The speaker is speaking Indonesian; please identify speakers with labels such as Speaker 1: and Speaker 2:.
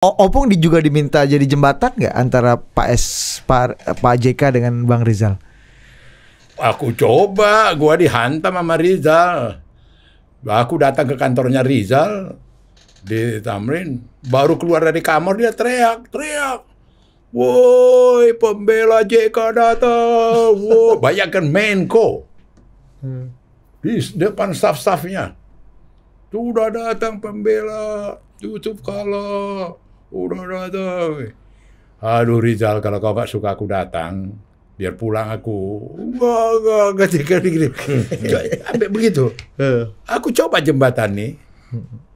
Speaker 1: O Opung juga diminta jadi jembatan nggak antara Pak S Pak, Pak JK dengan Bang Rizal?
Speaker 2: Aku coba, gua dihantam sama Rizal. Aku datang ke kantornya Rizal di Tamrin, baru keluar dari kamar dia teriak, teriak. Woi, pembela JK datang. Woi, bayangkan Menko. Hmm. Di depan staff-staffnya, Sudah datang pembela Yusuf kalau Udah, udah, udah.
Speaker 1: Aduh Rizal, kalau kau gak suka aku datang, biar
Speaker 2: pulang aku. Enggak, enggak, enggak, enggak, enggak, enggak, enggak, enggak, enggak, enggak, enggak, enggak,